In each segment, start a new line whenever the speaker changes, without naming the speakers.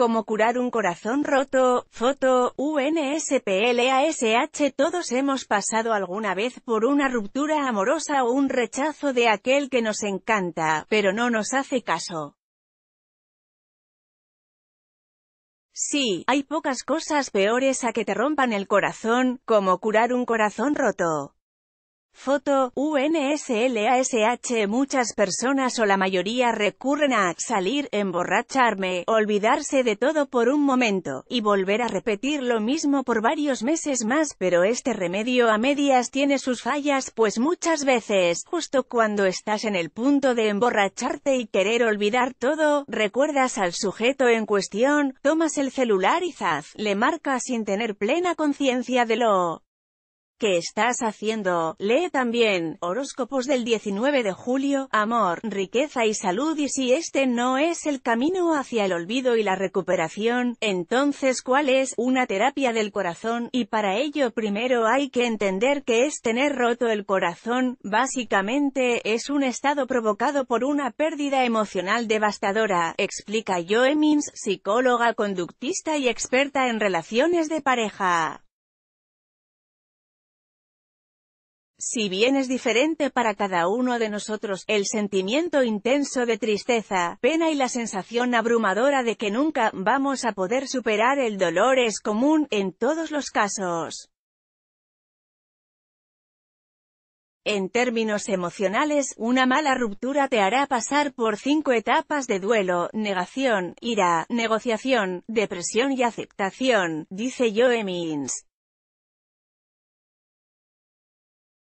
como curar un corazón roto, foto, UNSPLASH todos hemos pasado alguna vez por una ruptura amorosa o un rechazo de aquel que nos encanta, pero no nos hace caso. Sí, hay pocas cosas peores a que te rompan el corazón, como curar un corazón roto. Foto, UNSLASH Muchas personas o la mayoría recurren a salir, emborracharme, olvidarse de todo por un momento, y volver a repetir lo mismo por varios meses más, pero este remedio a medias tiene sus fallas, pues muchas veces, justo cuando estás en el punto de emborracharte y querer olvidar todo, recuerdas al sujeto en cuestión, tomas el celular y zaz, le marcas sin tener plena conciencia de lo ¿Qué estás haciendo? Lee también, horóscopos del 19 de julio, amor, riqueza y salud y si este no es el camino hacia el olvido y la recuperación, entonces ¿cuál es? Una terapia del corazón, y para ello primero hay que entender que es tener roto el corazón, básicamente, es un estado provocado por una pérdida emocional devastadora, explica Joe psicóloga conductista y experta en relaciones de pareja. Si bien es diferente para cada uno de nosotros, el sentimiento intenso de tristeza, pena y la sensación abrumadora de que nunca vamos a poder superar el dolor es común, en todos los casos. En términos emocionales, una mala ruptura te hará pasar por cinco etapas de duelo, negación, ira, negociación, depresión y aceptación, dice Joe Means.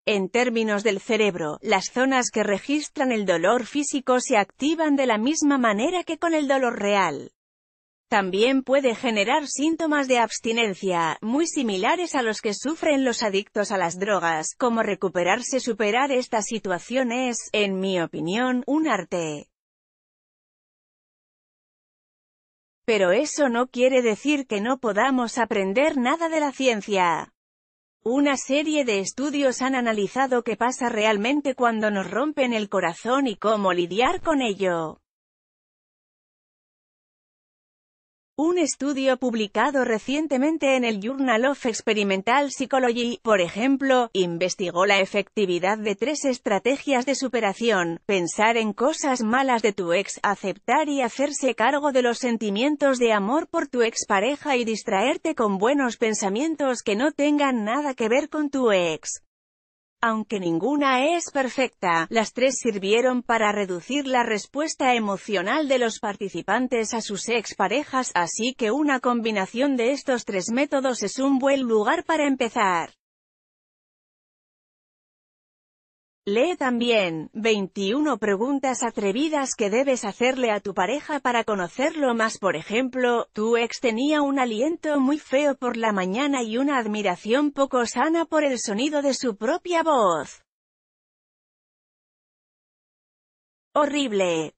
En términos del cerebro, las zonas que registran el dolor físico se activan de la misma manera que con el dolor real. También puede generar síntomas de abstinencia, muy similares a los que sufren los adictos a las drogas, como recuperarse superar esta situación es, en mi opinión, un arte. Pero eso no quiere decir que no podamos aprender nada de la ciencia. Una serie de estudios han analizado qué pasa realmente cuando nos rompen el corazón y cómo lidiar con ello. Un estudio publicado recientemente en el Journal of Experimental Psychology, por ejemplo, investigó la efectividad de tres estrategias de superación, pensar en cosas malas de tu ex, aceptar y hacerse cargo de los sentimientos de amor por tu ex pareja y distraerte con buenos pensamientos que no tengan nada que ver con tu ex. Aunque ninguna es perfecta, las tres sirvieron para reducir la respuesta emocional de los participantes a sus exparejas, así que una combinación de estos tres métodos es un buen lugar para empezar. Lee también, 21 preguntas atrevidas que debes hacerle a tu pareja para conocerlo más por ejemplo, tu ex tenía un aliento muy feo por la mañana y una admiración poco sana por el sonido de su propia voz. Horrible.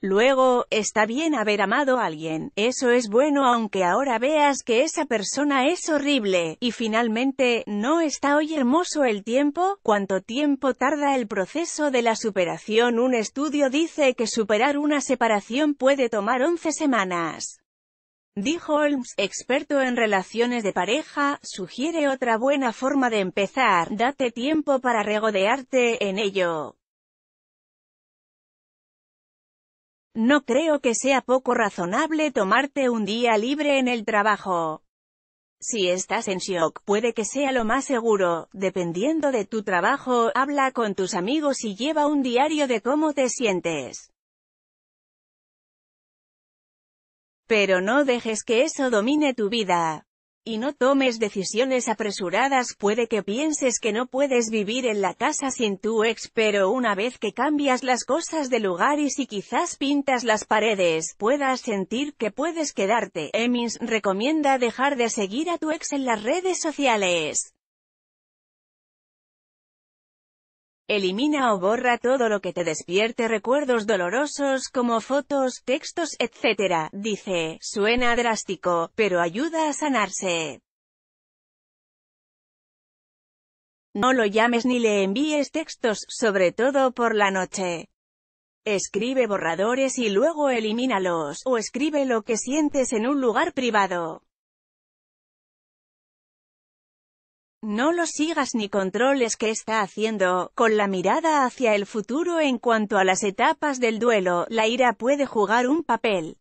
Luego, está bien haber amado a alguien, eso es bueno aunque ahora veas que esa persona es horrible, y finalmente, ¿no está hoy hermoso el tiempo? ¿Cuánto tiempo tarda el proceso de la superación? Un estudio dice que superar una separación puede tomar 11 semanas. Dijo Holmes, experto en relaciones de pareja, sugiere otra buena forma de empezar, date tiempo para regodearte en ello. No creo que sea poco razonable tomarte un día libre en el trabajo. Si estás en shock, puede que sea lo más seguro, dependiendo de tu trabajo, habla con tus amigos y lleva un diario de cómo te sientes. Pero no dejes que eso domine tu vida y no tomes decisiones apresuradas puede que pienses que no puedes vivir en la casa sin tu ex pero una vez que cambias las cosas de lugar y si quizás pintas las paredes, puedas sentir que puedes quedarte. Emmins recomienda dejar de seguir a tu ex en las redes sociales. Elimina o borra todo lo que te despierte recuerdos dolorosos como fotos, textos, etc., dice. Suena drástico, pero ayuda a sanarse. No lo llames ni le envíes textos, sobre todo por la noche. Escribe borradores y luego elimínalos, o escribe lo que sientes en un lugar privado. No lo sigas ni controles qué está haciendo, con la mirada hacia el futuro en cuanto a las etapas del duelo, la ira puede jugar un papel.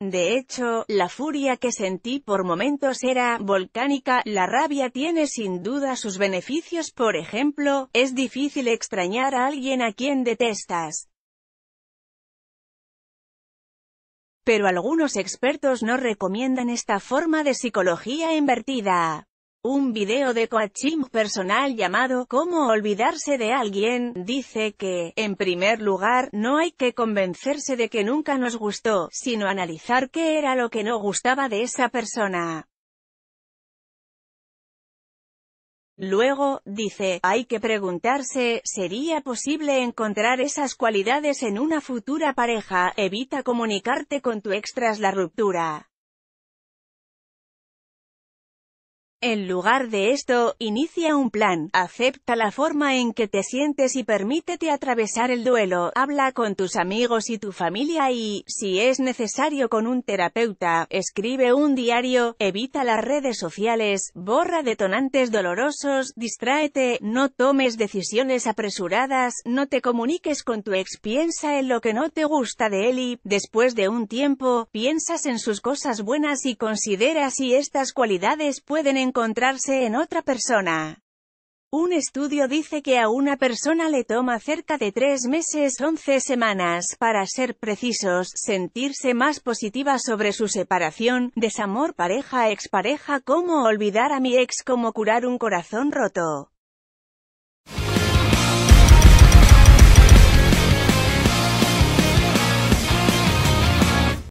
De hecho, la furia que sentí por momentos era volcánica, la rabia tiene sin duda sus beneficios, por ejemplo, es difícil extrañar a alguien a quien detestas. Pero algunos expertos no recomiendan esta forma de psicología invertida. Un video de coaching personal llamado «Cómo olvidarse de alguien» dice que, en primer lugar, no hay que convencerse de que nunca nos gustó, sino analizar qué era lo que no gustaba de esa persona. Luego, dice, hay que preguntarse, ¿sería posible encontrar esas cualidades en una futura pareja? Evita comunicarte con tu ex tras la ruptura. En lugar de esto, inicia un plan, acepta la forma en que te sientes y permítete atravesar el duelo, habla con tus amigos y tu familia y, si es necesario con un terapeuta, escribe un diario, evita las redes sociales, borra detonantes dolorosos, distráete, no tomes decisiones apresuradas, no te comuniques con tu ex, piensa en lo que no te gusta de él y, después de un tiempo, piensas en sus cosas buenas y considera si estas cualidades pueden encontrarse en otra persona. Un estudio dice que a una persona le toma cerca de tres meses 11 semanas, para ser precisos, sentirse más positiva sobre su separación, desamor pareja expareja como olvidar a mi ex como curar un corazón roto.